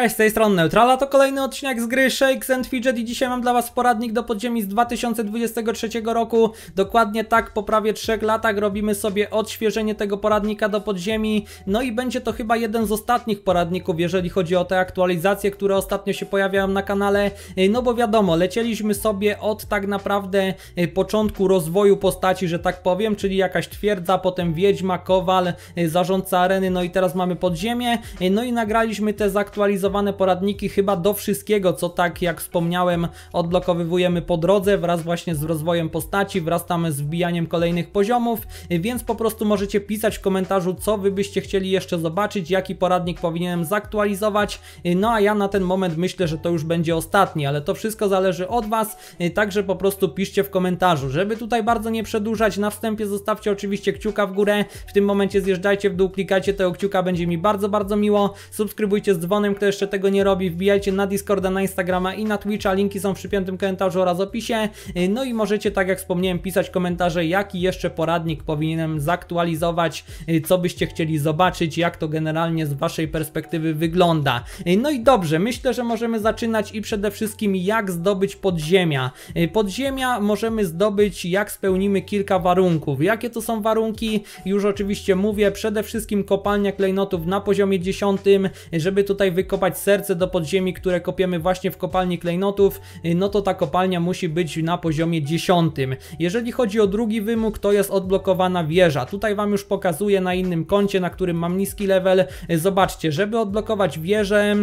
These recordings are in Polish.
Cześć, z tej strony Neutrala, to kolejny odcinek z gry Shakes and Fidget i dzisiaj mam dla Was poradnik do podziemi z 2023 roku. Dokładnie tak, po prawie 3 latach robimy sobie odświeżenie tego poradnika do podziemi. No i będzie to chyba jeden z ostatnich poradników, jeżeli chodzi o te aktualizacje, które ostatnio się pojawiają na kanale. E, no bo wiadomo, lecieliśmy sobie od tak naprawdę e, początku rozwoju postaci, że tak powiem, czyli jakaś twierdza, potem wiedźma, kowal, e, zarządca areny, no i teraz mamy podziemie. No i nagraliśmy te zaktualizacje poradniki chyba do wszystkiego, co tak jak wspomniałem odblokowywujemy po drodze wraz właśnie z rozwojem postaci, wraz tam z wbijaniem kolejnych poziomów, więc po prostu możecie pisać w komentarzu, co Wy byście chcieli jeszcze zobaczyć, jaki poradnik powinienem zaktualizować, no a ja na ten moment myślę, że to już będzie ostatni, ale to wszystko zależy od Was, także po prostu piszcie w komentarzu. Żeby tutaj bardzo nie przedłużać, na wstępie zostawcie oczywiście kciuka w górę, w tym momencie zjeżdżajcie w dół, klikajcie tego kciuka, będzie mi bardzo, bardzo miło, subskrybujcie z dzwonem, kto jeszcze tego nie robi, wbijajcie na Discorda, na Instagrama i na Twitcha, linki są w przypiętym komentarzu oraz opisie. Y, no i możecie, tak jak wspomniałem, pisać komentarze, jaki jeszcze poradnik powinienem zaktualizować, y, co byście chcieli zobaczyć, jak to generalnie z Waszej perspektywy wygląda. Y, no i dobrze, myślę, że możemy zaczynać i przede wszystkim jak zdobyć podziemia. Podziemia możemy zdobyć jak spełnimy kilka warunków. Jakie to są warunki? Już oczywiście mówię, przede wszystkim kopalnia klejnotów na poziomie 10, żeby tutaj wykonać wykopać serce do podziemi, które kopiemy właśnie w kopalni klejnotów, y, no to ta kopalnia musi być na poziomie 10. Jeżeli chodzi o drugi wymóg, to jest odblokowana wieża. Tutaj Wam już pokazuję na innym koncie, na którym mam niski level. Y, zobaczcie, żeby odblokować wieżę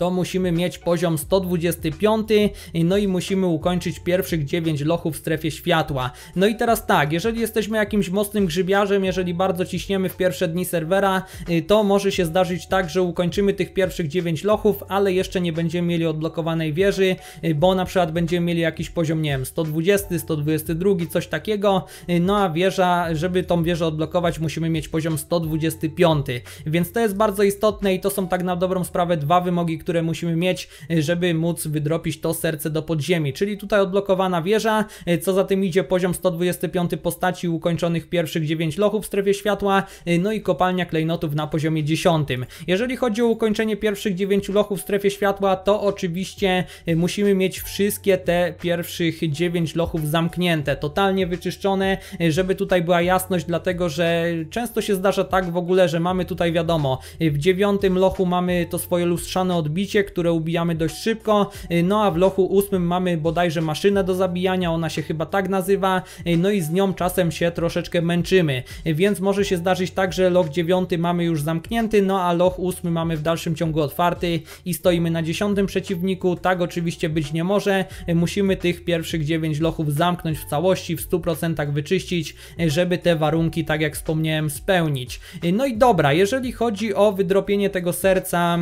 to musimy mieć poziom 125, no i musimy ukończyć pierwszych 9 lochów w strefie światła. No i teraz tak, jeżeli jesteśmy jakimś mocnym grzybiarzem, jeżeli bardzo ciśniemy w pierwsze dni serwera, y, to może się zdarzyć tak, że ukończymy tych pierwszych 9 lochów, ale jeszcze nie będziemy mieli odblokowanej wieży, y, bo na przykład będziemy mieli jakiś poziom, nie wiem, 120, 122, coś takiego, y, no a wieża, żeby tą wieżę odblokować, musimy mieć poziom 125, więc to jest bardzo istotne i to są tak na dobrą sprawę dwa wymogi, które które musimy mieć, e, żeby móc wydropić to serce do podziemi. Czyli tutaj odblokowana wieża, e, co za tym idzie poziom 125 postaci ukończonych pierwszych 9 lochów w strefie światła, e, no i kopalnia klejnotów na poziomie 10. Jeżeli chodzi o ukończenie pierwszych 9 lochów w strefie światła, to oczywiście musimy mieć wszystkie te pierwszych 9 lochów zamknięte, totalnie wyczyszczone, żeby tutaj była jasność, dlatego że często się zdarza tak w ogóle, że mamy tutaj wiadomo, w dziewiątym lochu mamy to swoje lustrzane odbicie, bicie, które ubijamy dość szybko. Y, no a w lochu ósmym mamy bodajże maszynę do zabijania, ona się chyba tak nazywa. Y, no i z nią czasem się troszeczkę męczymy. Y, więc może się zdarzyć tak, że loch dziewiąty mamy już zamknięty, no a loch ósmy mamy w dalszym ciągu otwarty i stoimy na dziesiątym przeciwniku. Tak oczywiście być nie może. Musimy tych pierwszych dziewięć lochów zamknąć w całości, w 100% wyczyścić, żeby te warunki, tak jak wspomniałem, spełnić. No i dobra, jeżeli chodzi o wydropienie tego serca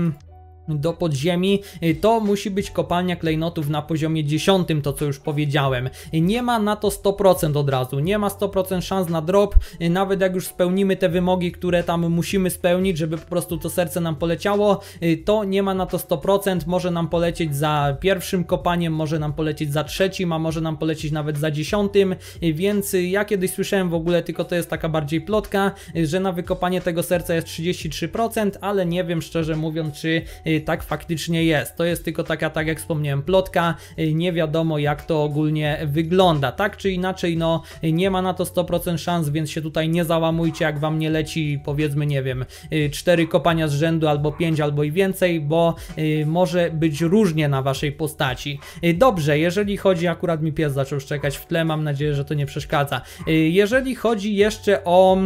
do podziemi, y, to musi być kopalnia klejnotów na poziomie 10, to co już powiedziałem. Y, nie ma na to 100% od razu, nie ma 100% szans na drop, y, nawet jak już spełnimy te wymogi, które tam musimy spełnić, żeby po prostu to serce nam poleciało, to nie ma na to 100%, może nam polecieć za pierwszym kopaniem, może nam polecieć za trzecim, a może nam polecieć nawet za dziesiątym, więc ja kiedyś słyszałem w ogóle, tylko to jest taka bardziej plotka, że na wykopanie tego serca jest 33%, ale nie wiem szczerze mówiąc, czy tak faktycznie jest. To jest tylko taka, tak jak wspomniałem, plotka, y, nie wiadomo jak to ogólnie wygląda. Tak czy inaczej, no nie ma na to 100% szans, więc się tutaj nie załamujcie, jak wam nie leci powiedzmy, nie wiem, 4 y, kopania z rzędu albo 5 albo i więcej, bo y, może być różnie na waszej postaci. Dobrze, jeżeli chodzi, akurat mi pies zaczął szczekać w tle, mam nadzieję, że to nie przeszkadza. Jeżeli chodzi jeszcze o...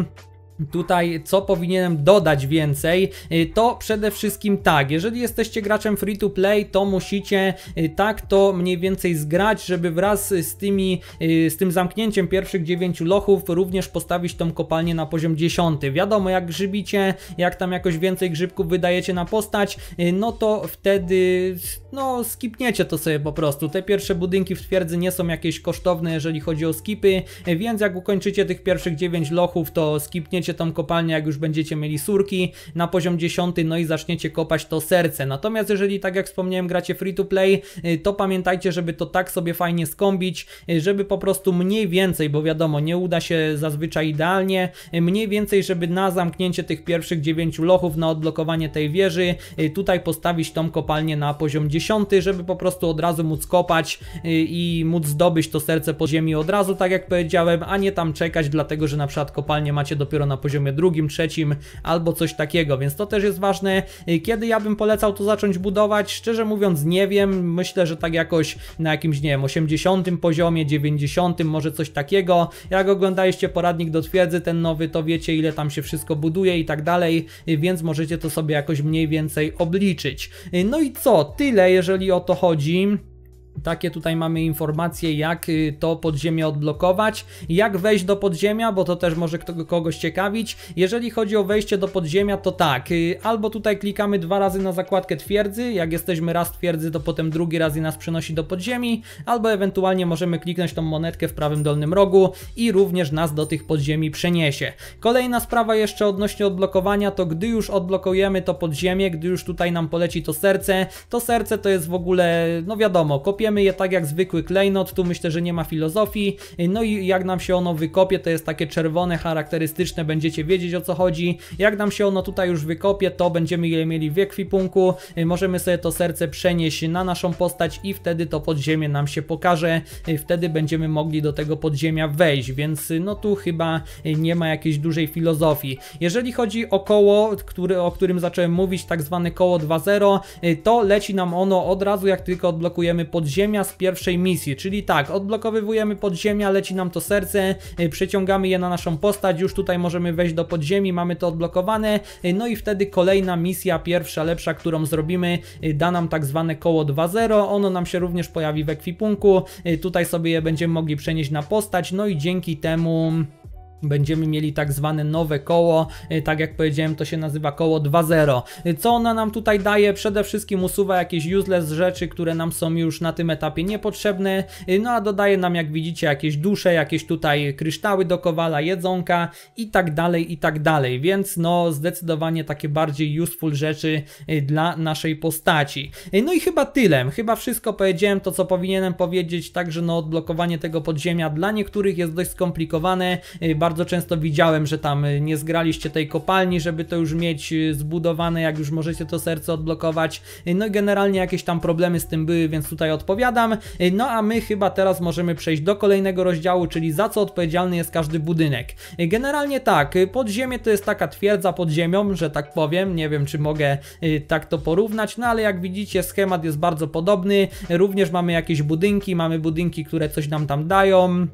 Tutaj co powinienem dodać więcej, y, to przede wszystkim tak, jeżeli jesteście graczem free to play, to musicie y, tak to mniej więcej zgrać, żeby wraz z tymi, y, z tym zamknięciem pierwszych 9 lochów również postawić tą kopalnię na poziom 10. Wiadomo, jak grzybicie, jak tam jakoś więcej grzybków wydajecie na postać, no to wtedy no skipniecie to sobie po prostu. Te pierwsze budynki w twierdzy nie są jakieś kosztowne, jeżeli chodzi o skipy, więc jak ukończycie tych pierwszych 9 lochów, to skipniecie zamkniecie tą kopalnię, jak już będziecie mieli surki na poziom 10, no i zaczniecie kopać to serce. Natomiast jeżeli, tak jak wspomniałem, gracie free to play, y, to pamiętajcie, żeby to tak sobie fajnie skąbić, y, żeby po prostu mniej więcej, bo wiadomo, nie uda się zazwyczaj idealnie, y, mniej więcej, żeby na zamknięcie tych pierwszych 9 lochów, na odblokowanie tej wieży, tutaj postawić tą kopalnię na poziom 10, żeby po prostu od razu móc kopać i móc zdobyć to serce po ziemi od razu, tak jak powiedziałem, a nie tam czekać, dlatego że na przykład kopalnię macie dopiero na na poziomie drugim, trzecim albo coś takiego, więc to też jest ważne. Y, kiedy ja bym polecał to zacząć budować? Szczerze mówiąc nie wiem, myślę, że tak jakoś na jakimś, nie wiem, 80 poziomie, 90, może coś takiego. Jak oglądaliście poradnik do twierdzy, ten nowy, to wiecie ile tam się wszystko buduje i tak dalej, y, więc możecie to sobie jakoś mniej więcej obliczyć. Y, no i co? Tyle, jeżeli o to chodzi. Takie tutaj mamy informacje, jak y, to podziemie odblokować, jak wejść do podziemia, bo to też może kogoś ciekawić. Jeżeli chodzi o wejście do podziemia, to tak, y, albo tutaj klikamy dwa razy na zakładkę twierdzy, jak jesteśmy raz twierdzy, to potem drugi raz i nas przenosi do podziemi, albo ewentualnie możemy kliknąć tą monetkę w prawym dolnym rogu i również nas do tych podziemi przeniesie. Kolejna sprawa jeszcze odnośnie odblokowania, to gdy już odblokujemy to podziemie, gdy już tutaj nam poleci to serce, to serce to jest w ogóle, no wiadomo, kopia kopiemy je tak jak zwykły klejnot, tu myślę, że nie ma filozofii, no i jak nam się ono wykopie, to jest takie czerwone, charakterystyczne, będziecie wiedzieć o co chodzi, jak nam się ono tutaj już wykopie, to będziemy je mieli w ekwipunku, możemy sobie to serce przenieść na naszą postać i wtedy to podziemie nam się pokaże, wtedy będziemy mogli do tego podziemia wejść, więc no tu chyba nie ma jakiejś dużej filozofii. Jeżeli chodzi o koło, który, o którym zacząłem mówić, tak zwane koło 2.0, to leci nam ono od razu jak tylko odblokujemy podziemie podziemia z pierwszej misji, czyli tak, odblokowywujemy podziemia, leci nam to serce, y, przyciągamy je na naszą postać, już tutaj możemy wejść do podziemi, mamy to odblokowane, y, no i wtedy kolejna misja, pierwsza, lepsza, którą zrobimy, y, da nam tak zwane koło 2.0, ono nam się również pojawi w ekwipunku, tutaj sobie je będziemy mogli przenieść na postać, no i dzięki temu... Będziemy mieli tak zwane nowe koło, y, tak jak powiedziałem to się nazywa koło 2.0. Y, co ona nam tutaj daje? Przede wszystkim usuwa jakieś useless rzeczy, które nam są już na tym etapie niepotrzebne, y, no a dodaje nam jak widzicie jakieś dusze, jakieś tutaj kryształy do kowala, jedzonka i tak dalej i tak dalej, więc no zdecydowanie takie bardziej useful rzeczy dla naszej postaci. No i chyba tyle, chyba wszystko powiedziałem to co powinienem powiedzieć, także no odblokowanie tego podziemia dla niektórych jest dość skomplikowane, bardzo bardzo często widziałem, że tam y, nie zgraliście tej kopalni, żeby to już mieć y, zbudowane, jak już możecie to serce odblokować. Y, no i generalnie jakieś tam problemy z tym były, więc tutaj odpowiadam. No a my chyba teraz możemy przejść do kolejnego rozdziału, czyli za co odpowiedzialny jest każdy budynek. Generalnie tak, podziemie to jest taka twierdza pod ziemią, że tak powiem, nie wiem czy mogę tak to porównać, no ale jak widzicie schemat jest bardzo podobny, również mamy jakieś budynki, mamy budynki, które coś nam tam dają,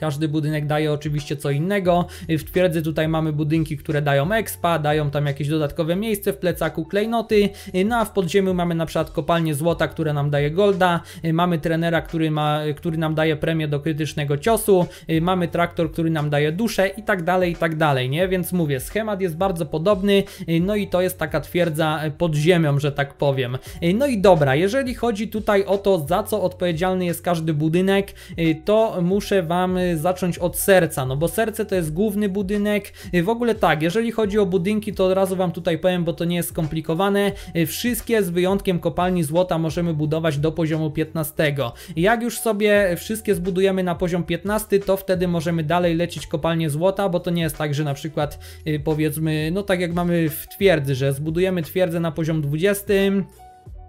każdy budynek daje oczywiście co innego. Y, w twierdzy tutaj mamy budynki, które dają expa, dają tam jakieś dodatkowe miejsce w plecaku, klejnoty. Y, no a w podziemiu mamy na przykład kopalnię złota, które nam daje golda. Y, mamy trenera, który, ma, który nam daje premię do krytycznego ciosu. Mamy traktor, który nam daje duszę i tak dalej, i tak dalej, nie? Więc mówię, schemat jest bardzo podobny. No i to jest taka twierdza pod ziemią, że tak powiem. No i dobra, jeżeli chodzi tutaj o to, za co odpowiedzialny jest każdy budynek, to muszę Wam zacząć od serca, no bo serce to jest główny budynek. Y, w ogóle tak, jeżeli chodzi o budynki, to od razu Wam tutaj powiem, bo to nie jest skomplikowane. Y, wszystkie z wyjątkiem kopalni złota możemy budować do poziomu 15. Jak już sobie wszystkie zbudujemy na poziom 15, to wtedy możemy dalej lecić kopalnię złota, bo to nie jest tak, że na przykład y, powiedzmy, no tak jak mamy w twierdzy, że zbudujemy twierdzę na poziom 20,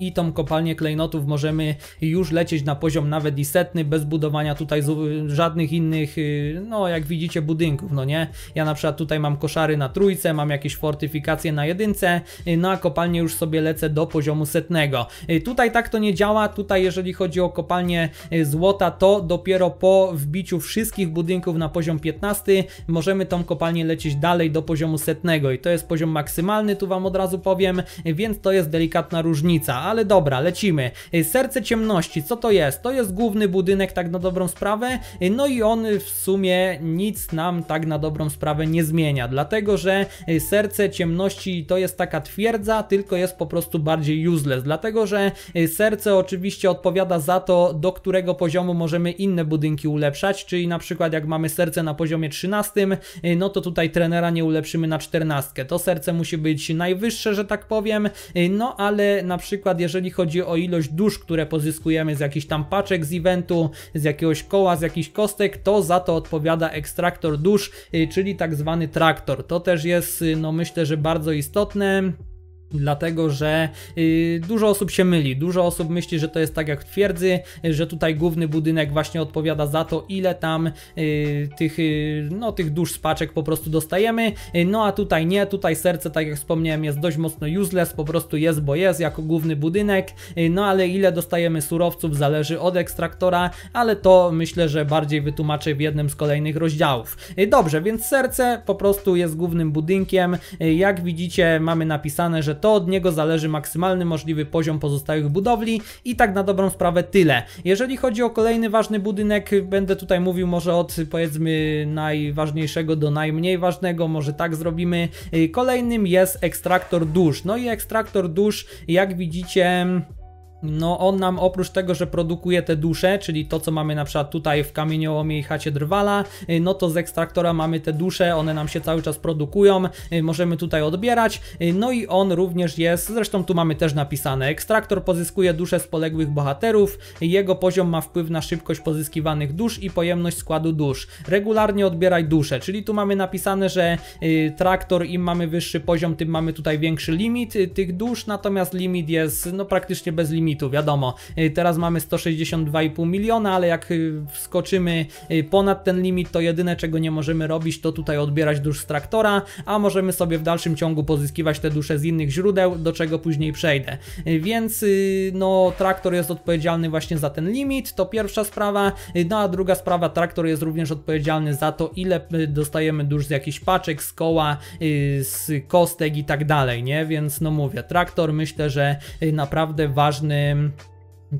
i tą kopalnię klejnotów możemy już lecieć na poziom nawet i setny, bez budowania tutaj żadnych innych, y, no jak widzicie, budynków, no nie? Ja na przykład tutaj mam koszary na trójce, mam jakieś fortyfikacje na jedynce, y, no a kopalnię już sobie lecę do poziomu setnego. Y, tutaj tak to nie działa, tutaj jeżeli chodzi o kopalnię złota, to dopiero po wbiciu wszystkich budynków na poziom 15 możemy tą kopalnię lecieć dalej do poziomu setnego i to jest poziom maksymalny, tu Wam od razu powiem, więc to jest delikatna różnica, ale dobra, lecimy. Y, serce ciemności, co to jest? To jest główny budynek, tak na dobrą sprawę, y, no i on w sumie nic nam tak na dobrą sprawę nie zmienia, dlatego że y, serce ciemności to jest taka twierdza, tylko jest po prostu bardziej useless, dlatego że serce oczywiście odpowiada za to, do którego poziomu możemy inne budynki ulepszać, czyli na przykład jak mamy serce na poziomie 13, no to tutaj trenera nie ulepszymy na 14. To serce musi być najwyższe, że tak powiem, no ale na przykład jeżeli chodzi o ilość dusz, które pozyskujemy z jakichś tam paczek z eventu, z jakiegoś koła, z jakichś kostek, to za to odpowiada ekstraktor dusz, y, czyli tak zwany traktor. To też jest, y, no myślę, że bardzo istotne. Dlatego, że y, dużo osób się myli, dużo osób myśli, że to jest tak jak w twierdzy, że tutaj główny budynek właśnie odpowiada za to, ile tam y, tych, y, no, tych dusz spaczek po prostu dostajemy. No a tutaj nie, tutaj serce, tak jak wspomniałem, jest dość mocno useless, po prostu jest, bo jest jako główny budynek. No ale ile dostajemy surowców zależy od ekstraktora, ale to myślę, że bardziej wytłumaczę w jednym z kolejnych rozdziałów. Dobrze, więc serce po prostu jest głównym budynkiem. Jak widzicie, mamy napisane, że to od niego zależy maksymalny możliwy poziom pozostałych budowli i tak na dobrą sprawę tyle. Jeżeli chodzi o kolejny ważny budynek, będę tutaj mówił może od powiedzmy najważniejszego do najmniej ważnego, może tak zrobimy. Y, kolejnym jest ekstraktor dusz. No i ekstraktor dusz, jak widzicie, no on nam oprócz tego, że produkuje te dusze, czyli to co mamy na przykład tutaj w kamieniołomie i chacie drwala, y, no to z ekstraktora mamy te dusze, one nam się cały czas produkują, y, możemy tutaj odbierać, y, no i on również jest, zresztą tu mamy też napisane, ekstraktor pozyskuje dusze z poległych bohaterów, jego poziom ma wpływ na szybkość pozyskiwanych dusz i pojemność składu dusz. Regularnie odbieraj dusze, czyli tu mamy napisane, że traktor im mamy wyższy poziom, tym mamy tutaj większy limit tych dusz, natomiast limit jest no praktycznie bez limitu limitu, wiadomo. Y, teraz mamy 162,5 miliona, ale jak y, wskoczymy y, ponad ten limit, to jedyne czego nie możemy robić, to tutaj odbierać dusz z traktora, a możemy sobie w dalszym ciągu pozyskiwać te dusze z innych źródeł, do czego później przejdę. Więc no, traktor jest odpowiedzialny właśnie za ten limit, to pierwsza sprawa. No a druga sprawa, traktor jest również odpowiedzialny za to, ile dostajemy dusz z jakichś paczek, z koła, z kostek i tak dalej, nie? Więc no mówię, traktor myślę, że naprawdę ważny Um,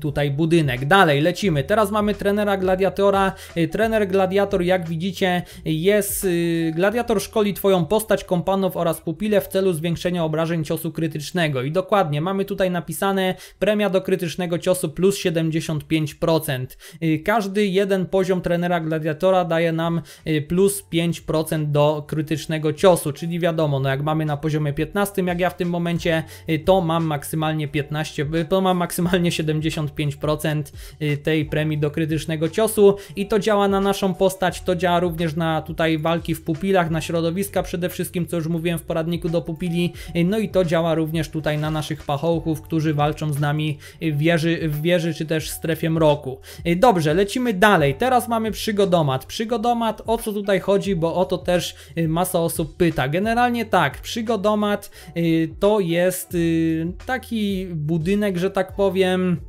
tutaj budynek. Dalej lecimy. Teraz mamy trenera gladiatora. Y, trener gladiator, jak widzicie, jest y, gladiator szkoli twoją postać, kompanów oraz pupile w celu zwiększenia obrażeń ciosu krytycznego. I dokładnie mamy tutaj napisane premia do krytycznego ciosu plus 75%. Y, każdy jeden poziom trenera gladiatora daje nam plus 5% do krytycznego ciosu, czyli wiadomo, no jak mamy na poziomie 15, jak ja w tym momencie, to mam maksymalnie 15, to mam maksymalnie 70 75% y, tej premii do krytycznego ciosu i to działa na naszą postać, to działa również na tutaj walki w pupilach, na środowiska przede wszystkim, co już mówiłem w poradniku do pupili, y, no i to działa również tutaj na naszych pachołków, którzy walczą z nami y, w wieży, w wieży czy też w strefie mroku. Dobrze, lecimy dalej, teraz mamy przygodomat. Przygodomat, o co tutaj chodzi, bo o to też masa osób pyta. Generalnie tak, przygodomat to jest taki budynek, że tak powiem,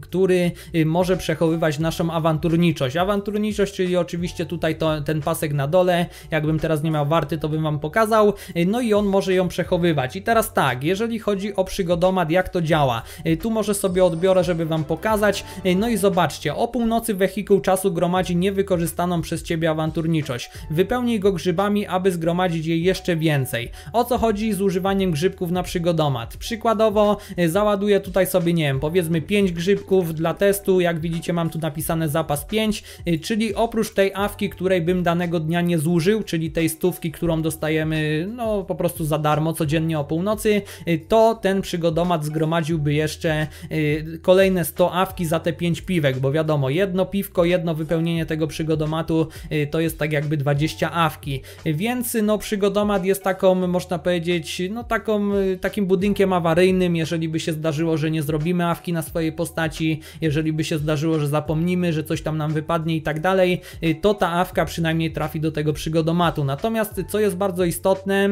który y, może przechowywać naszą awanturniczość. Awanturniczość, czyli oczywiście tutaj to, ten pasek na dole, jakbym teraz nie miał warty, to bym Wam pokazał, y, no i on może ją przechowywać. I teraz tak, jeżeli chodzi o przygodomat, jak to działa, y, tu może sobie odbiorę, żeby Wam pokazać, no i zobaczcie, o północy wehikuł czasu gromadzi niewykorzystaną przez Ciebie awanturniczość. Wypełnij go grzybami, aby zgromadzić jej jeszcze więcej. O co chodzi z używaniem grzybków na przygodomat? Przykładowo załaduję tutaj sobie, nie wiem, powiedzmy 5 grzybków, dla testu, jak widzicie mam tu napisane zapas 5, y, czyli oprócz tej awki, której bym danego dnia nie zużył, czyli tej stówki, którą dostajemy no po prostu za darmo codziennie o północy, y, to ten przygodomat zgromadziłby jeszcze y, kolejne 100 awki za te 5 piwek, bo wiadomo, jedno piwko, jedno wypełnienie tego przygodomatu to jest tak jakby 20 awki, więc no przygodomat jest taką, można powiedzieć, no taką, takim budynkiem awaryjnym, jeżeli by się zdarzyło, że nie zrobimy awki na swojej postaci, postaci, jeżeli by się zdarzyło, że zapomnimy, że coś tam nam wypadnie i tak dalej, y, to ta awka przynajmniej trafi do tego przygodomatu. Natomiast co jest bardzo istotne,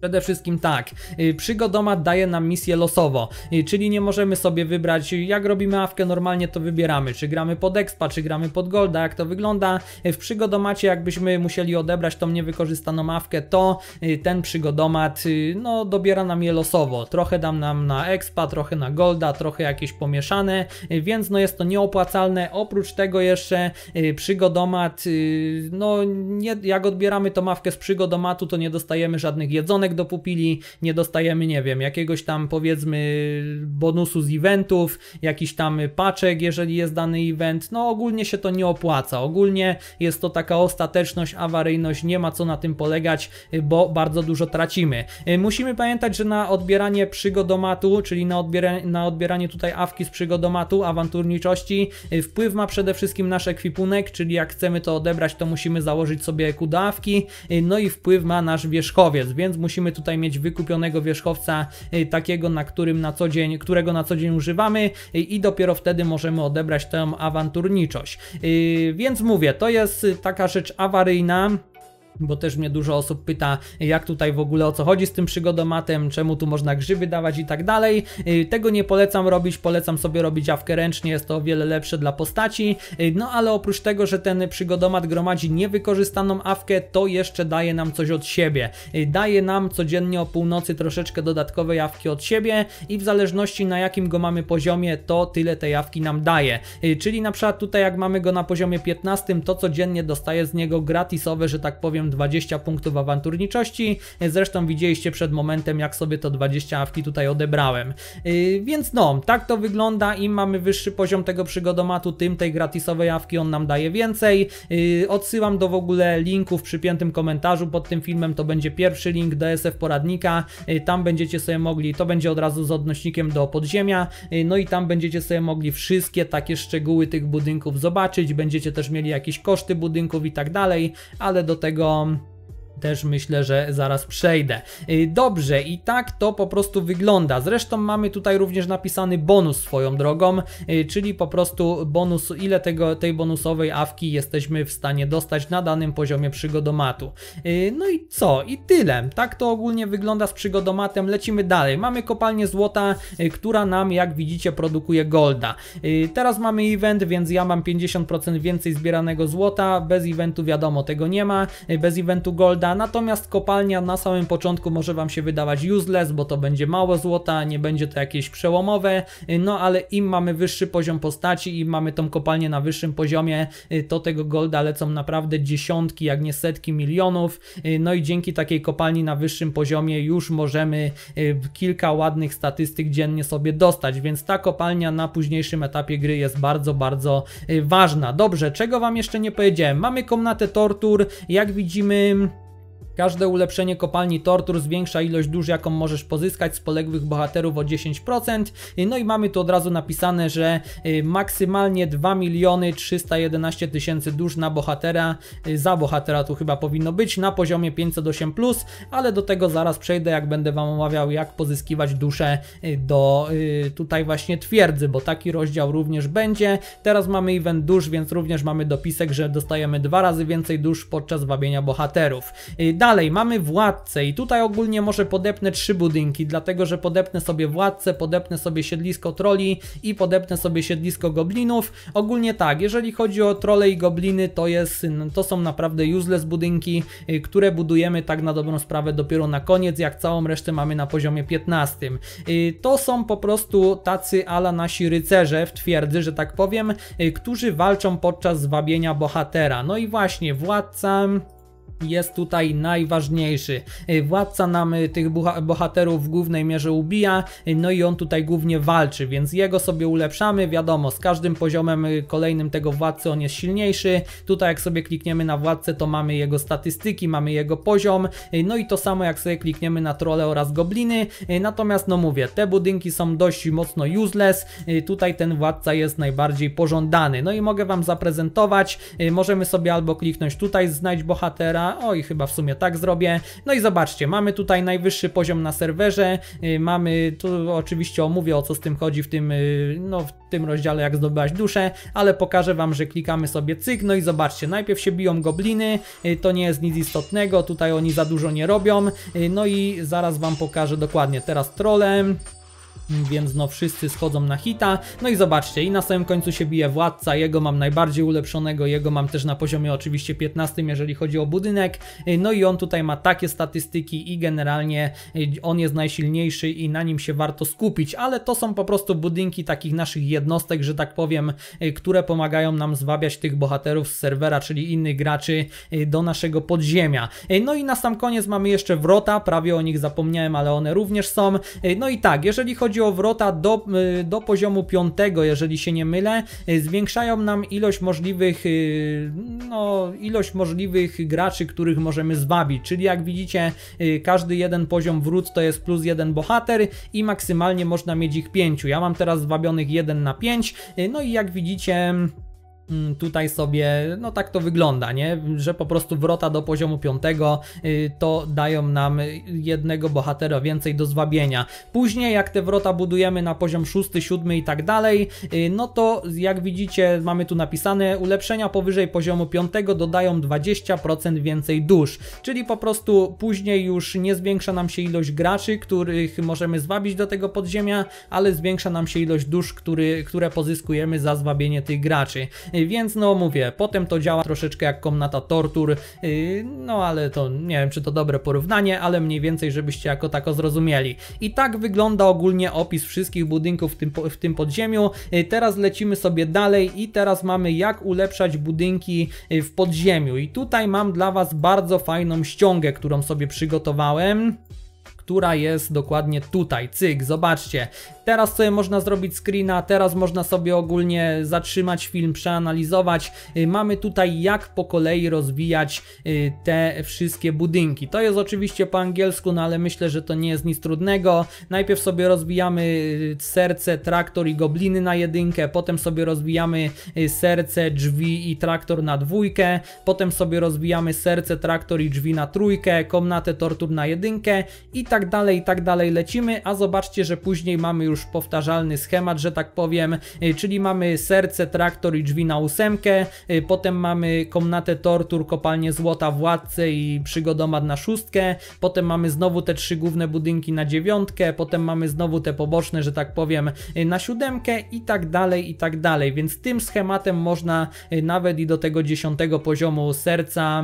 Przede wszystkim tak, y, przygodomat daje nam misję losowo, y, czyli nie możemy sobie wybrać y, jak robimy awkę normalnie to wybieramy, czy gramy pod expa, czy gramy pod golda, jak to wygląda. W przygodomacie jakbyśmy musieli odebrać tą niewykorzystaną awkę, to ten przygodomat no dobiera nam je losowo, trochę dam nam na expa, trochę na golda, trochę jakieś pomieszane, więc no jest to nieopłacalne. Oprócz tego jeszcze przygodomat, no nie, jak odbieramy tą awkę z przygodomatu to nie dostajemy żadnych jedzonek kawałek do pupili, nie dostajemy, nie wiem, jakiegoś tam powiedzmy bonusu z eventów, jakiś tam paczek, jeżeli jest dany event. No ogólnie się to nie opłaca. Ogólnie jest to taka ostateczność, awaryjność, nie ma co na tym polegać, bo bardzo dużo tracimy. E, musimy pamiętać, że na odbieranie przygodomatu, czyli na, odbiera na odbieranie tutaj awki z przygodomatu, awanturniczości, e, wpływ ma przede wszystkim nasz ekwipunek, czyli jak chcemy to odebrać, to musimy założyć sobie kudawki, e, no i wpływ ma nasz wierzchowiec, więc musimy musimy tutaj mieć wykupionego wierzchowca y, takiego, na którym na co dzień, którego na co dzień używamy y, i dopiero wtedy możemy odebrać tę awanturniczość. Y, więc mówię, to jest taka rzecz awaryjna, bo też mnie dużo osób pyta, jak tutaj w ogóle o co chodzi z tym przygodomatem, czemu tu można grzyby dawać i tak dalej. Y, tego nie polecam robić, polecam sobie robić awkę ręcznie, jest to o wiele lepsze dla postaci. Y, no ale oprócz tego, że ten przygodomat gromadzi niewykorzystaną awkę, to jeszcze daje nam coś od siebie. Y, daje nam codziennie o północy troszeczkę dodatkowej awki od siebie i w zależności na jakim go mamy poziomie, to tyle tej awki nam daje. Czyli na przykład tutaj jak mamy go na poziomie 15, to codziennie dostaje z niego gratisowe, że tak powiem, 20 punktów awanturniczości. Zresztą widzieliście przed momentem, jak sobie to 20 awki tutaj odebrałem. Y, więc no, tak to wygląda. Im mamy wyższy poziom tego przygodomatu, tym tej gratisowej awki on nam daje więcej. Y, odsyłam do w ogóle linku w przypiętym komentarzu pod tym filmem. To będzie pierwszy link do SF poradnika. Y, tam będziecie sobie mogli, to będzie od razu z odnośnikiem do podziemia. no i tam będziecie sobie mogli wszystkie takie szczegóły tych budynków zobaczyć. Będziecie też mieli jakieś koszty budynków i tak dalej, ale do tego from też myślę, że zaraz przejdę. Y, dobrze, i tak to po prostu wygląda. Zresztą mamy tutaj również napisany bonus swoją drogą, y, czyli po prostu bonus, ile tego, tej bonusowej awki jesteśmy w stanie dostać na danym poziomie przygodomatu. Y, no i co? I tyle. Tak to ogólnie wygląda z przygodomatem. Lecimy dalej. Mamy kopalnię złota, która nam, jak widzicie, produkuje golda. Teraz mamy event, więc ja mam 50% więcej zbieranego złota. Bez eventu wiadomo, tego nie ma. Bez eventu golda natomiast kopalnia na samym początku może Wam się wydawać useless, bo to będzie mało złota, nie będzie to jakieś przełomowe, no ale im mamy wyższy poziom postaci, im mamy tą kopalnię na wyższym poziomie, y, to tego golda lecą naprawdę dziesiątki, jak nie setki milionów, y, no i dzięki takiej kopalni na wyższym poziomie już możemy y, kilka ładnych statystyk dziennie sobie dostać, więc ta kopalnia na późniejszym etapie gry jest bardzo, bardzo ważna. Dobrze, czego Wam jeszcze nie powiedziałem? Mamy komnatę tortur, jak widzimy Każde ulepszenie kopalni tortur zwiększa ilość dusz, jaką możesz pozyskać z poległych bohaterów o 10%. No i mamy tu od razu napisane, że y, maksymalnie 2 miliony 311 tysięcy dusz na bohatera, y, za bohatera tu chyba powinno być, na poziomie 508+, plus, ale do tego zaraz przejdę, jak będę Wam omawiał, jak pozyskiwać dusze y, do tutaj właśnie twierdzy, bo taki rozdział również będzie. Teraz mamy event dusz, więc również mamy dopisek, że dostajemy dwa razy więcej dusz podczas wabienia bohaterów. Dalej, mamy władcę i tutaj ogólnie może podepnę trzy budynki, dlatego że podepnę sobie władcę, podepnę sobie siedlisko troli i podepnę sobie siedlisko goblinów. Ogólnie tak, jeżeli chodzi o trole i gobliny, to, jest, to są naprawdę useless budynki, y, które budujemy tak na dobrą sprawę dopiero na koniec, jak całą resztę mamy na poziomie 15. Y, to są po prostu tacy ala nasi rycerze w twierdzy, że tak powiem, y, którzy walczą podczas zwabienia bohatera. No i właśnie, władca jest tutaj najważniejszy. Y, władca nam y, tych bohaterów w głównej mierze ubija, y, no i on tutaj głównie walczy, więc jego sobie ulepszamy. Wiadomo, z każdym poziomem kolejnym tego władcy on jest silniejszy. Tutaj jak sobie klikniemy na władcę, to mamy jego statystyki, mamy jego poziom, no i to samo jak sobie klikniemy na trole oraz gobliny. Natomiast no mówię, te budynki są dość mocno useless, tutaj ten władca jest najbardziej pożądany. No i mogę Wam zaprezentować, możemy sobie albo kliknąć tutaj znajdź bohatera, Oj, chyba w sumie tak zrobię. No i zobaczcie, mamy tutaj najwyższy poziom na serwerze, y, mamy, tu oczywiście omówię o co z tym chodzi w tym, y, no, w tym rozdziale jak zdobywać duszę, ale pokażę Wam, że klikamy sobie cyk, no i zobaczcie, najpierw się biją gobliny, y, to nie jest nic istotnego, tutaj oni za dużo nie robią, no i zaraz Wam pokażę dokładnie, teraz trolem, więc no wszyscy schodzą na hita. No i zobaczcie, i na samym końcu się bije władca, jego mam najbardziej ulepszonego, jego mam też na poziomie oczywiście 15, jeżeli chodzi o budynek. Y, no i on tutaj ma takie statystyki i generalnie y, on jest najsilniejszy i na nim się warto skupić, ale to są po prostu budynki takich naszych jednostek, że tak powiem, y, które pomagają nam zwabiać tych bohaterów z serwera, czyli innych graczy do naszego podziemia. No i na sam koniec mamy jeszcze wrota, prawie o nich zapomniałem, ale one również są. No i tak, jeżeli chodzi chodzi o wrota do, y, do poziomu 5, jeżeli się nie mylę, y, zwiększają nam ilość możliwych, y, no, ilość możliwych graczy, których możemy zwabić. Czyli jak widzicie, każdy jeden poziom wrót to jest plus jeden bohater i maksymalnie można mieć ich 5. Ja mam teraz zwabionych 1 na 5. No i jak widzicie... Mm, tutaj sobie, no tak to wygląda, nie? Że po prostu wrota do poziomu piątego y, to dają nam jednego bohatera więcej do zwabienia. Później jak te wrota budujemy na poziom szósty, siódmy i tak dalej, y, no to jak widzicie mamy tu napisane ulepszenia powyżej poziomu piątego dodają 20% więcej dusz, czyli po prostu później już nie zwiększa nam się ilość graczy, których możemy zwabić do tego podziemia, ale zwiększa nam się ilość dusz, który, które pozyskujemy za zwabienie tych graczy. Y, więc no mówię, potem to działa troszeczkę jak komnata tortur, y, no ale to nie wiem czy to dobre porównanie, ale mniej więcej żebyście jako tako zrozumieli. I tak wygląda ogólnie opis wszystkich budynków w tym, w tym podziemiu. Y, teraz lecimy sobie dalej i teraz mamy jak ulepszać budynki y, w podziemiu. I tutaj mam dla Was bardzo fajną ściągę, którą sobie przygotowałem która jest dokładnie tutaj. Cyk, zobaczcie. Teraz sobie można zrobić screena, teraz można sobie ogólnie zatrzymać film, przeanalizować. Y, mamy tutaj jak po kolei rozwijać y, te wszystkie budynki. To jest oczywiście po angielsku, no ale myślę, że to nie jest nic trudnego. Najpierw sobie rozwijamy y, serce, traktor i gobliny na jedynkę, potem sobie rozwijamy serce, drzwi i traktor na dwójkę, potem sobie rozwijamy serce, traktor i drzwi na trójkę, komnatę tortur na jedynkę i tak tak dalej, i tak dalej lecimy, a zobaczcie, że później mamy już powtarzalny schemat, że tak powiem, y, czyli mamy serce, traktor i drzwi na ósemkę, y, potem mamy komnatę tortur, kopalnię złota, władcę i przygodomat na szóstkę, potem mamy znowu te trzy główne budynki na dziewiątkę, potem mamy znowu te poboczne, że tak powiem, y, na siódemkę i tak dalej, i tak dalej, więc tym schematem można nawet i do tego dziesiątego poziomu serca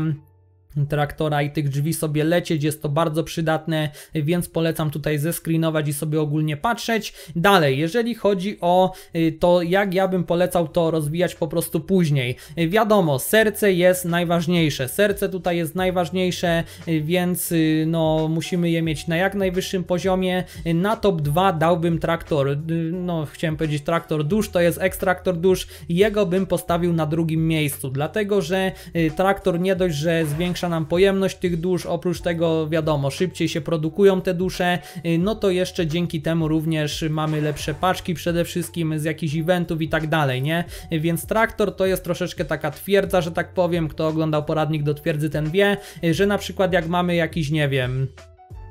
traktora i tych drzwi sobie lecieć, jest to bardzo przydatne, więc polecam tutaj zeskrinować i sobie ogólnie patrzeć. Dalej, jeżeli chodzi o y, to, jak ja bym polecał to rozwijać po prostu później. Wiadomo, serce jest najważniejsze, serce tutaj jest najważniejsze, y, więc y, no musimy je mieć na jak najwyższym poziomie. Na top 2 dałbym traktor, no chciałem powiedzieć traktor dusz, to jest ekstraktor dusz, jego bym postawił na drugim miejscu, dlatego że traktor nie dość, że zwiększa zwiększa nam pojemność tych dusz, oprócz tego wiadomo, szybciej się produkują te dusze, y, no to jeszcze dzięki temu również mamy lepsze paczki przede wszystkim z jakichś eventów i tak dalej, nie? Y, więc traktor to jest troszeczkę taka twierdza, że tak powiem, kto oglądał poradnik do twierdzy ten wie, y, że na przykład jak mamy jakiś, nie wiem,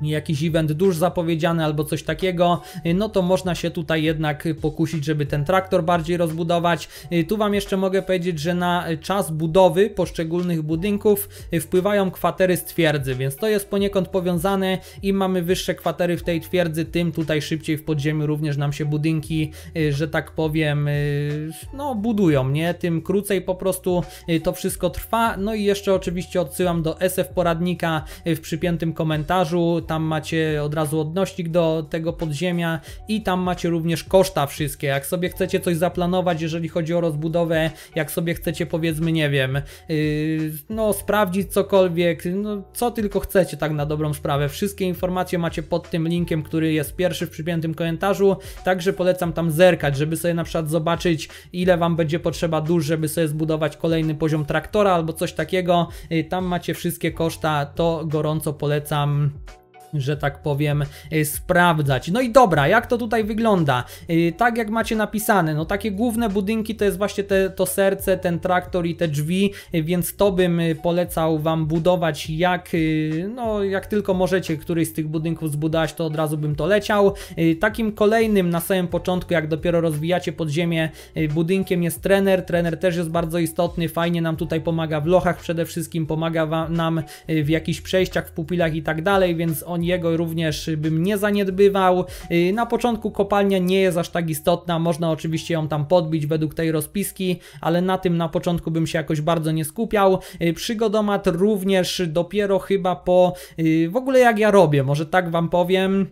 jakiś event dusz zapowiedziany albo coś takiego, y, no to można się tutaj jednak pokusić, żeby ten traktor bardziej rozbudować. Y, tu Wam jeszcze mogę powiedzieć, że na czas budowy poszczególnych budynków y, wpływają kwatery z twierdzy, więc to jest poniekąd powiązane. Im mamy wyższe kwatery w tej twierdzy, tym tutaj szybciej w podziemiu również nam się budynki, że tak powiem, no budują, nie? Tym krócej po prostu to wszystko trwa. No i jeszcze oczywiście odsyłam do SF poradnika w przypiętym komentarzu tam macie od razu odnośnik do tego podziemia i tam macie również koszta wszystkie. Jak sobie chcecie coś zaplanować, jeżeli chodzi o rozbudowę, jak sobie chcecie powiedzmy, nie wiem, yy, no sprawdzić cokolwiek, no, co tylko chcecie tak na dobrą sprawę. Wszystkie informacje macie pod tym linkiem, który jest pierwszy w przypiętym komentarzu, także polecam tam zerkać, żeby sobie na przykład zobaczyć ile Wam będzie potrzeba dusz, żeby sobie zbudować kolejny poziom traktora albo coś takiego. Yy, tam macie wszystkie koszta, to gorąco polecam że tak powiem, y, sprawdzać. No i dobra, jak to tutaj wygląda? Y, tak jak macie napisane, no takie główne budynki to jest właśnie te, to serce, ten traktor i te drzwi, y, więc to bym polecał Wam budować jak, no, jak tylko możecie któryś z tych budynków zbudować, to od razu bym to leciał. Takim kolejnym na samym początku, jak dopiero rozwijacie podziemie, budynkiem jest trener. Trener też jest bardzo istotny, fajnie nam tutaj pomaga w lochach przede wszystkim, pomaga nam w jakichś przejściach, w pupilach i tak dalej, więc oni jego również bym nie zaniedbywał. Y, na początku kopalnia nie jest aż tak istotna, można oczywiście ją tam podbić według tej rozpiski, ale na tym na początku bym się jakoś bardzo nie skupiał. Y, przygodomat również dopiero chyba po... Y, w ogóle jak ja robię, może tak Wam powiem...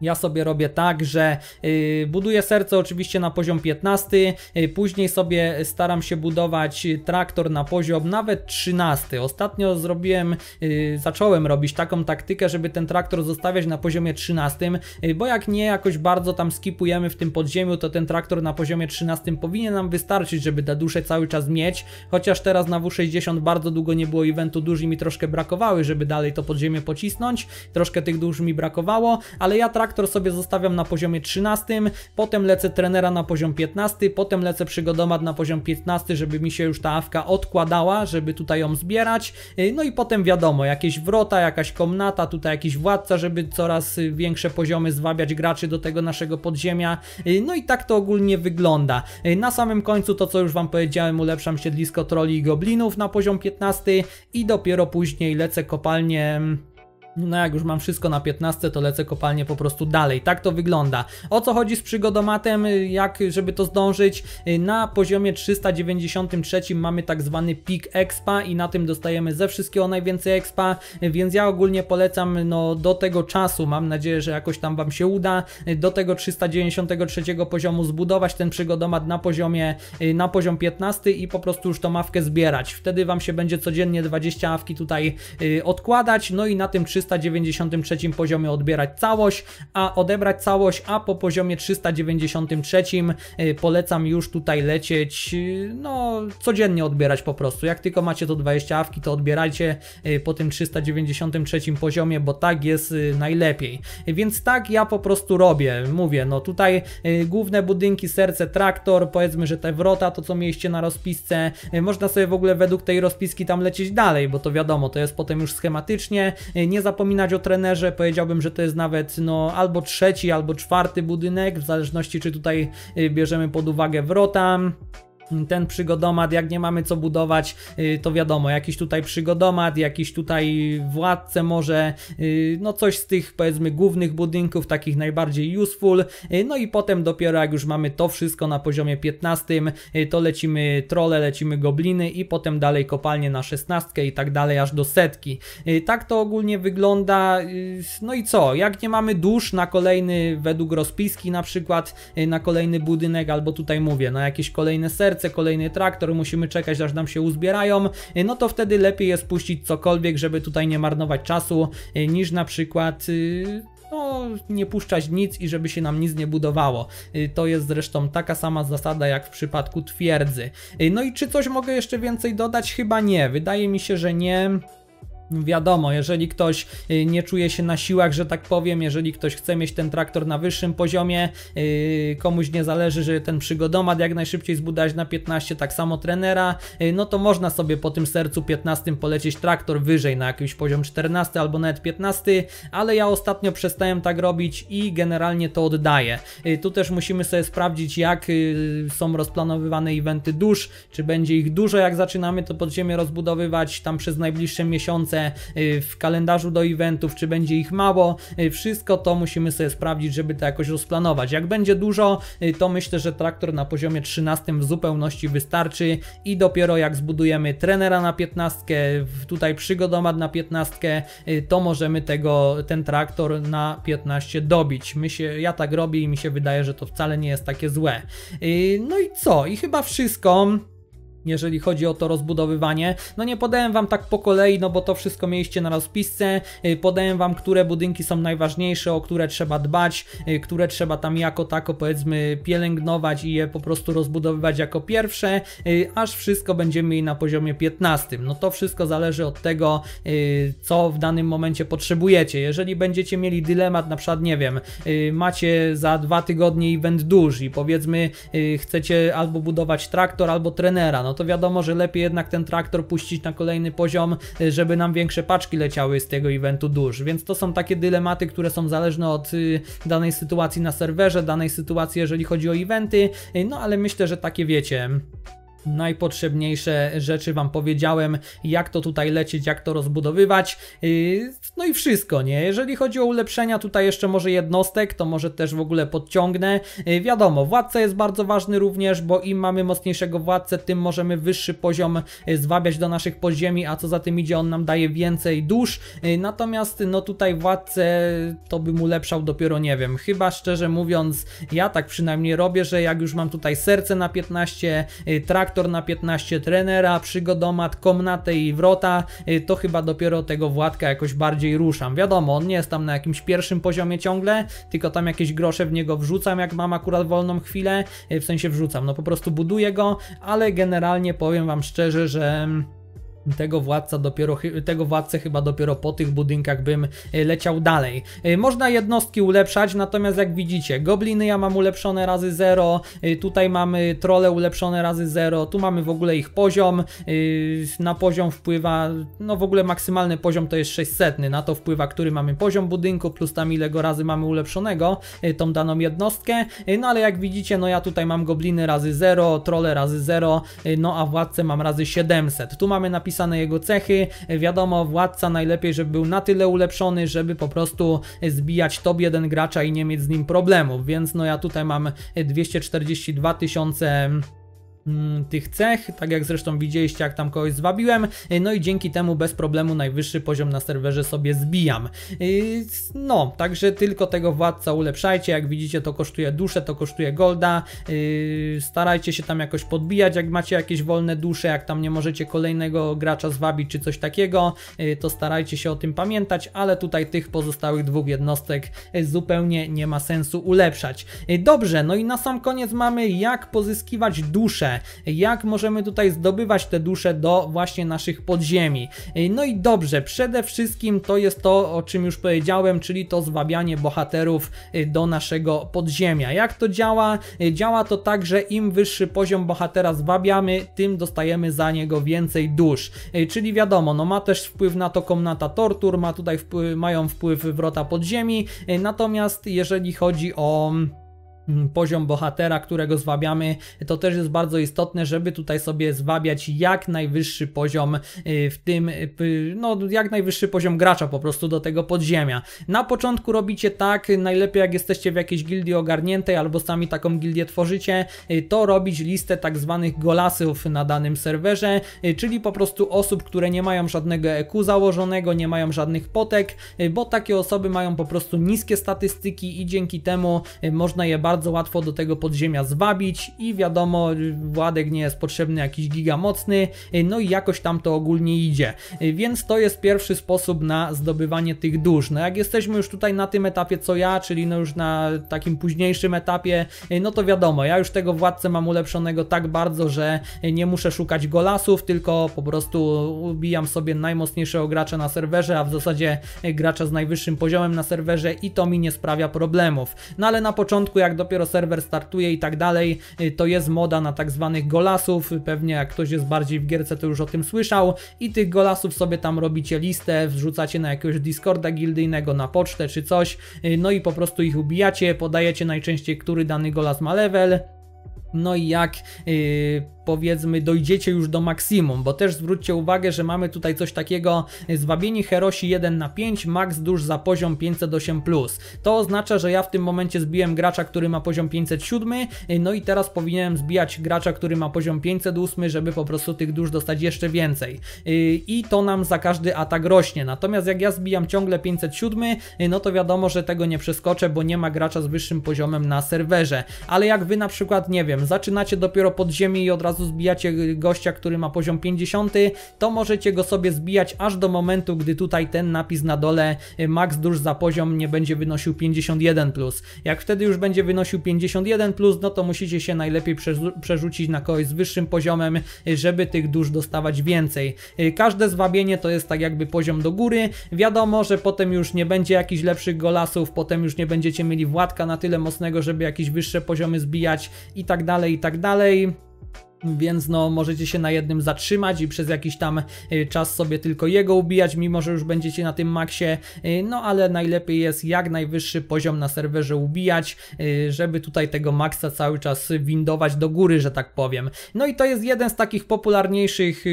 Ja sobie robię tak, że y, buduję serce oczywiście na poziom 15, y, później sobie staram się budować traktor na poziom nawet 13. Ostatnio zrobiłem, y, zacząłem robić taką taktykę, żeby ten traktor zostawiać na poziomie 13, bo jak nie jakoś bardzo tam skipujemy w tym podziemiu, to ten traktor na poziomie 13 powinien nam wystarczyć, żeby te dusze cały czas mieć, chociaż teraz na W60 bardzo długo nie było eventu duży mi troszkę brakowały, żeby dalej to podziemie pocisnąć, troszkę tych dusz mi brakowało, ale ja traktor Traktor sobie zostawiam na poziomie 13, potem lecę trenera na poziom 15, potem lecę przygodomat na poziom 15, żeby mi się już ta awka odkładała, żeby tutaj ją zbierać. Y, no i potem wiadomo, jakieś wrota, jakaś komnata, tutaj jakiś władca, żeby coraz y, większe poziomy zwabiać graczy do tego naszego podziemia. Y, no i tak to ogólnie wygląda. Na samym końcu to co już Wam powiedziałem, ulepszam siedlisko troli i goblinów na poziom 15 i dopiero później lecę kopalnię mm, no jak już mam wszystko na 15, to lecę kopalnię po prostu dalej. Tak to wygląda. O co chodzi z przygodomatem, jak żeby to zdążyć? Na poziomie 393 mamy tak zwany pik expa i na tym dostajemy ze wszystkiego najwięcej expa, więc ja ogólnie polecam no do tego czasu, mam nadzieję, że jakoś tam Wam się uda, do tego 393 poziomu zbudować ten przygodomat na poziomie, na poziom 15 i po prostu już tą mawkę zbierać. Wtedy Wam się będzie codziennie 20 awki tutaj y, odkładać, no i na tym 300 393 poziomie odbierać całość, a odebrać całość, a po poziomie 393 y, polecam już tutaj lecieć, y, no codziennie odbierać po prostu. Jak tylko macie to 20 awki, to odbierajcie y, po tym 393 poziomie, bo tak jest najlepiej. Więc tak ja po prostu robię. Mówię, no tutaj główne budynki, serce, traktor, powiedzmy, że te wrota, to co mieliście na rozpisce, można sobie w ogóle według tej rozpiski tam lecieć dalej, bo to wiadomo, to jest potem już schematycznie, nie zapominać o trenerze. Powiedziałbym, że to jest nawet no, albo trzeci, albo czwarty budynek, w zależności czy tutaj y, bierzemy pod uwagę wrota ten przygodomat, jak nie mamy co budować, y, to wiadomo, jakiś tutaj przygodomat, jakiś tutaj władcę może, y, no coś z tych powiedzmy głównych budynków, takich najbardziej useful, y, no i potem dopiero jak już mamy to wszystko na poziomie 15, to lecimy trole, lecimy gobliny i potem dalej kopalnie na 16 i tak dalej, aż do setki. Tak to ogólnie wygląda, no i co, jak nie mamy dusz na kolejny, według rozpiski na przykład, na kolejny budynek, albo tutaj mówię, na jakieś kolejne serce, kolejny traktor, musimy czekać aż nam się uzbierają, e, no to wtedy lepiej jest puścić cokolwiek, żeby tutaj nie marnować czasu, e, niż na przykład e, no, nie puszczać nic i żeby się nam nic nie budowało. To jest zresztą taka sama zasada jak w przypadku twierdzy. No i czy coś mogę jeszcze więcej dodać? Chyba nie. Wydaje mi się, że nie. Wiadomo, jeżeli ktoś y, nie czuje się na siłach, że tak powiem, jeżeli ktoś chce mieć ten traktor na wyższym poziomie, y, komuś nie zależy, że ten przygodomat jak najszybciej zbudować na 15, tak samo trenera, y, no to można sobie po tym sercu 15 polecieć traktor wyżej na jakiś poziom 14 albo nawet 15, ale ja ostatnio przestałem tak robić i generalnie to oddaję. Tu też musimy sobie sprawdzić, jak są rozplanowywane eventy dusz, czy będzie ich dużo, jak zaczynamy to podziemie rozbudowywać tam przez najbliższe miesiące, miejsce y, w kalendarzu do eventów, czy będzie ich mało. Y, wszystko to musimy sobie sprawdzić, żeby to jakoś rozplanować. Jak będzie dużo, y, to myślę, że traktor na poziomie 13 w zupełności wystarczy i dopiero jak zbudujemy trenera na 15, tutaj przygodomat na 15, to możemy tego, ten traktor na 15 dobić. My się, ja tak robię i mi się wydaje, że to wcale nie jest takie złe. No i co? I chyba wszystko jeżeli chodzi o to rozbudowywanie. No nie podałem Wam tak po kolei, no bo to wszystko mieliście na rozpisce. Y, podałem Wam, które budynki są najważniejsze, o które trzeba dbać, y, które trzeba tam jako tako powiedzmy pielęgnować i je po prostu rozbudowywać jako pierwsze, y, aż wszystko będziemy mieli na poziomie 15. No to wszystko zależy od tego, co w danym momencie potrzebujecie. Jeżeli będziecie mieli dylemat, na przykład nie wiem, macie za dwa tygodnie event duży i powiedzmy chcecie albo budować traktor, albo trenera, no no to wiadomo, że lepiej jednak ten traktor puścić na kolejny poziom, y, żeby nam większe paczki leciały z tego eventu dusz. Więc to są takie dylematy, które są zależne od y, danej sytuacji na serwerze, danej sytuacji, jeżeli chodzi o eventy, y, no ale myślę, że takie wiecie najpotrzebniejsze rzeczy Wam powiedziałem, jak to tutaj lecieć, jak to rozbudowywać, yy, no i wszystko, nie? Jeżeli chodzi o ulepszenia, tutaj jeszcze może jednostek, to może też w ogóle podciągnę. Yy, wiadomo, władca jest bardzo ważny również, bo im mamy mocniejszego władcę, tym możemy wyższy poziom yy, zwabiać do naszych podziemi, a co za tym idzie, on nam daje więcej dusz, natomiast no tutaj władcę to bym ulepszał dopiero, nie wiem, chyba szczerze mówiąc, ja tak przynajmniej robię, że jak już mam tutaj serce na 15, trakt na 15 trenera, przygodomat, komnatę i wrota, y, to chyba dopiero tego Władka jakoś bardziej ruszam. Wiadomo, on nie jest tam na jakimś pierwszym poziomie ciągle, tylko tam jakieś grosze w niego wrzucam, jak mam akurat wolną chwilę, y, w sensie wrzucam, no po prostu buduję go, ale generalnie powiem Wam szczerze, że... Mm, tego władca dopiero, tego władcę chyba dopiero po tych budynkach bym e, leciał dalej. E, można jednostki ulepszać, natomiast jak widzicie, gobliny ja mam ulepszone razy 0, e, tutaj mamy trole ulepszone razy 0, tu mamy w ogóle ich poziom, na poziom wpływa, no w ogóle maksymalny poziom to jest 600, na to wpływa, który mamy poziom budynku, plus tam ile go razy mamy ulepszonego, tą daną jednostkę, no ale jak widzicie, no ja tutaj mam gobliny razy 0, trole razy 0, no a władcę mam razy 700. Tu mamy napisane opisane jego cechy. Wiadomo, władca najlepiej, żeby był na tyle ulepszony, żeby po prostu zbijać top jeden gracza i nie mieć z nim problemów. Więc no ja tutaj mam 242 tysiące Mm, tych cech, tak jak zresztą widzieliście, jak tam kogoś zwabiłem, y, no i dzięki temu bez problemu najwyższy poziom na serwerze sobie zbijam. Y, no, także tylko tego władca ulepszajcie, jak widzicie to kosztuje duszę, to kosztuje golda, y, starajcie się tam jakoś podbijać, jak macie jakieś wolne dusze, jak tam nie możecie kolejnego gracza zwabić czy coś takiego, to starajcie się o tym pamiętać, ale tutaj tych pozostałych dwóch jednostek zupełnie nie ma sensu ulepszać. Dobrze, no i na sam koniec mamy jak pozyskiwać duszę jak możemy tutaj zdobywać te dusze do właśnie naszych podziemi. No i dobrze, przede wszystkim to jest to, o czym już powiedziałem, czyli to zwabianie bohaterów y, do naszego podziemia. Jak to działa? Y, działa to tak, że im wyższy poziom bohatera zwabiamy, tym dostajemy za niego więcej dusz. Y, czyli wiadomo, no ma też wpływ na to komnata tortur, ma tutaj wpływ, mają wpływ wrota podziemi, natomiast jeżeli chodzi o... Mm, poziom bohatera, którego zwabiamy, to też jest bardzo istotne, żeby tutaj sobie zwabiać jak najwyższy poziom y, w tym, y, no jak najwyższy poziom gracza po prostu do tego podziemia. Na początku robicie tak, najlepiej jak jesteście w jakiejś gildii ogarniętej albo sami taką gildię tworzycie, y, to robić listę tak zwanych golasów na danym serwerze, czyli po prostu osób, które nie mają żadnego EQ założonego, nie mają żadnych potek, bo takie osoby mają po prostu niskie statystyki i dzięki temu można je bardzo bardzo łatwo do tego podziemia zwabić i wiadomo, Władek nie jest potrzebny jakiś gigamocny, y, no i jakoś tam to ogólnie idzie. Y, więc to jest pierwszy sposób na zdobywanie tych dusz. No jak jesteśmy już tutaj na tym etapie co ja, czyli no już na takim późniejszym etapie, y, no to wiadomo, ja już tego władcę mam ulepszonego tak bardzo, że nie muszę szukać golasów, tylko po prostu ubijam sobie najmocniejszego gracza na serwerze, a w zasadzie gracza z najwyższym poziomem na serwerze i to mi nie sprawia problemów. No ale na początku jak do dopiero serwer startuje i tak dalej. Y, to jest moda na tak zwanych golasów, pewnie jak ktoś jest bardziej w gierce to już o tym słyszał i tych golasów sobie tam robicie listę, wrzucacie na jakiegoś Discorda gildyjnego, na pocztę czy coś, y, no i po prostu ich ubijacie, podajecie najczęściej, który dany golas ma level, no i jak... Yy powiedzmy dojdziecie już do maksimum, bo też zwróćcie uwagę, że mamy tutaj coś takiego zwabieni Herosi 1 na 5, max dusz za poziom 508+. Plus. To oznacza, że ja w tym momencie zbiłem gracza, który ma poziom 507, no i teraz powinienem zbijać gracza, który ma poziom 508, żeby po prostu tych dusz dostać jeszcze więcej. I to nam za każdy atak rośnie. Natomiast jak ja zbijam ciągle 507, no to wiadomo, że tego nie przeskoczę, bo nie ma gracza z wyższym poziomem na serwerze. Ale jak wy na przykład, nie wiem, zaczynacie dopiero pod ziemi i od razu razu zbijacie gościa, który ma poziom 50, to możecie go sobie zbijać aż do momentu, gdy tutaj ten napis na dole y, max dusz za poziom nie będzie wynosił 51+. Plus. Jak wtedy już będzie wynosił 51+, plus, no to musicie się najlepiej przerzucić na kogoś z wyższym poziomem, y, żeby tych dusz dostawać więcej. Y, każde zwabienie to jest tak jakby poziom do góry. Wiadomo, że potem już nie będzie jakichś lepszych golasów, potem już nie będziecie mieli Władka na tyle mocnego, żeby jakieś wyższe poziomy zbijać i tak dalej, i tak dalej więc no możecie się na jednym zatrzymać i przez jakiś tam e, czas sobie tylko jego ubijać, mimo że już będziecie na tym maksie, e, no ale najlepiej jest jak najwyższy poziom na serwerze ubijać, e, żeby tutaj tego maksa cały czas windować do góry, że tak powiem. No i to jest jeden z takich popularniejszych,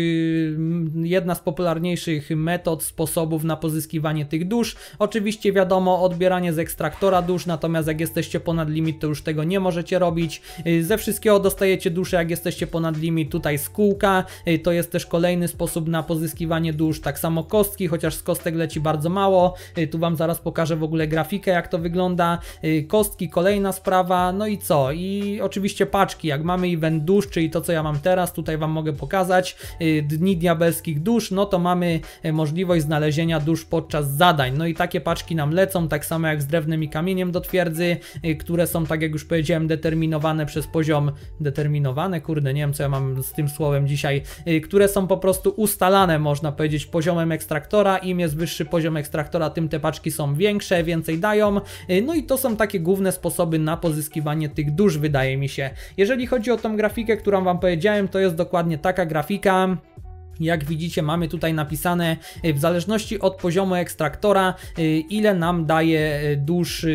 jedna z popularniejszych metod, sposobów na pozyskiwanie tych dusz. Oczywiście wiadomo, odbieranie z ekstraktora dusz, natomiast jak jesteście ponad limit, to już tego nie możecie robić. Ze wszystkiego dostajecie dusze, jak jesteście ponad limit, tutaj skółka, y, to jest też kolejny sposób na pozyskiwanie dusz, tak samo kostki, chociaż z kostek leci bardzo mało, y, tu Wam zaraz pokażę w ogóle grafikę, jak to wygląda, y, kostki, kolejna sprawa, no i co, i oczywiście paczki, jak mamy event dusz, czyli to co ja mam teraz, tutaj Wam mogę pokazać, dni diabelskich dusz, no to mamy możliwość znalezienia dusz podczas zadań, no i takie paczki nam lecą, tak samo jak z drewnem i kamieniem do twierdzy, które są, tak jak już powiedziałem, determinowane przez poziom, determinowane, kurde, nie co ja mam z tym słowem dzisiaj, y, które są po prostu ustalane, można powiedzieć, poziomem ekstraktora. Im jest wyższy poziom ekstraktora, tym te paczki są większe, więcej dają. Y, no i to są takie główne sposoby na pozyskiwanie tych dusz, wydaje mi się. Jeżeli chodzi o tą grafikę, którą Wam powiedziałem, to jest dokładnie taka grafika jak widzicie mamy tutaj napisane e, w zależności od poziomu ekstraktora e, ile nam daje e, dusz,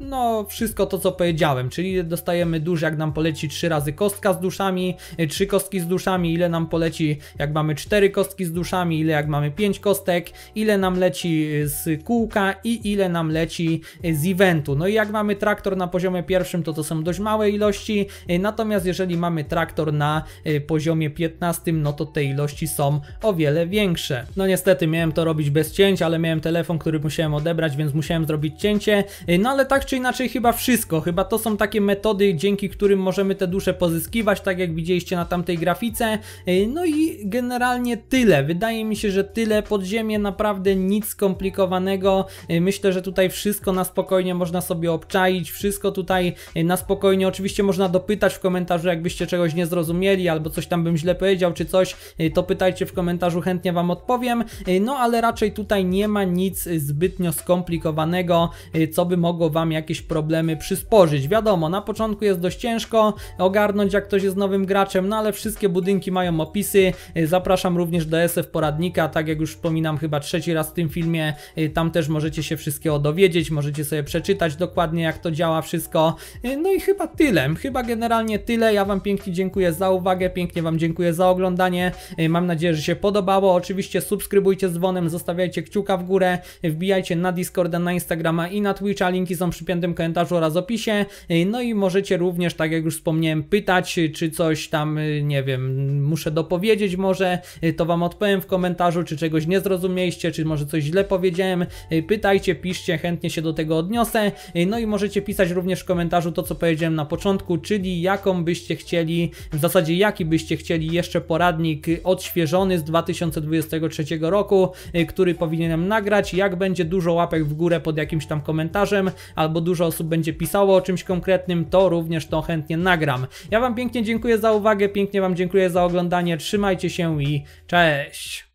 no wszystko to co powiedziałem, czyli dostajemy dusz jak nam poleci 3 razy kostka z duszami, 3 kostki z duszami, ile nam poleci jak mamy 4 kostki z duszami, ile jak mamy 5 kostek, ile nam leci z kółka i ile nam leci z eventu. No i jak mamy traktor na poziomie pierwszym to to są dość małe ilości, natomiast jeżeli mamy traktor na poziomie 15 no to te ilości są są o wiele większe. No niestety miałem to robić bez cięć, ale miałem telefon, który musiałem odebrać, więc musiałem zrobić cięcie. Y, no ale tak czy inaczej chyba wszystko. Chyba to są takie metody, dzięki którym możemy te dusze pozyskiwać, tak jak widzieliście na tamtej grafice. Y, no i generalnie tyle. Wydaje mi się, że tyle. Podziemie naprawdę nic skomplikowanego. Y, myślę, że tutaj wszystko na spokojnie można sobie obczaić. Wszystko tutaj na spokojnie. Oczywiście można dopytać w komentarzu, jakbyście czegoś nie zrozumieli, albo coś tam bym źle powiedział, czy coś, to pytajcie dajcie w komentarzu, chętnie Wam odpowiem. Y, no ale raczej tutaj nie ma nic zbytnio skomplikowanego, y, co by mogło Wam jakieś problemy przysporzyć. Wiadomo, na początku jest dość ciężko ogarnąć, jak ktoś jest nowym graczem, no ale wszystkie budynki mają opisy. Y, zapraszam również do SF Poradnika, tak jak już wspominam chyba trzeci raz w tym filmie, tam też możecie się wszystkiego dowiedzieć, możecie sobie przeczytać dokładnie, jak to działa wszystko. No i chyba tyle, chyba generalnie tyle. Ja Wam pięknie dziękuję za uwagę, pięknie Wam dziękuję za oglądanie. Mam nadzieję, nadzieję, że się podobało. Oczywiście subskrybujcie z dzwonem, zostawiajcie kciuka w górę, wbijajcie na Discorda, na Instagrama i na Twitcha. Linki są przy piętym komentarzu oraz opisie. No i możecie również, tak jak już wspomniałem, pytać, czy coś tam, nie wiem, muszę dopowiedzieć może, to Wam odpowiem w komentarzu, czy czegoś nie zrozumieliście, czy może coś źle powiedziałem. Pytajcie, piszcie, chętnie się do tego odniosę. No i możecie pisać również w komentarzu to, co powiedziałem na początku, czyli jaką byście chcieli, w zasadzie jaki byście chcieli jeszcze poradnik odświeżyć zamierzony z 2023 roku, y, który powinienem nagrać. Jak będzie dużo łapek w górę pod jakimś tam komentarzem, albo dużo osób będzie pisało o czymś konkretnym, to również to chętnie nagram. Ja Wam pięknie dziękuję za uwagę, pięknie Wam dziękuję za oglądanie, trzymajcie się i cześć!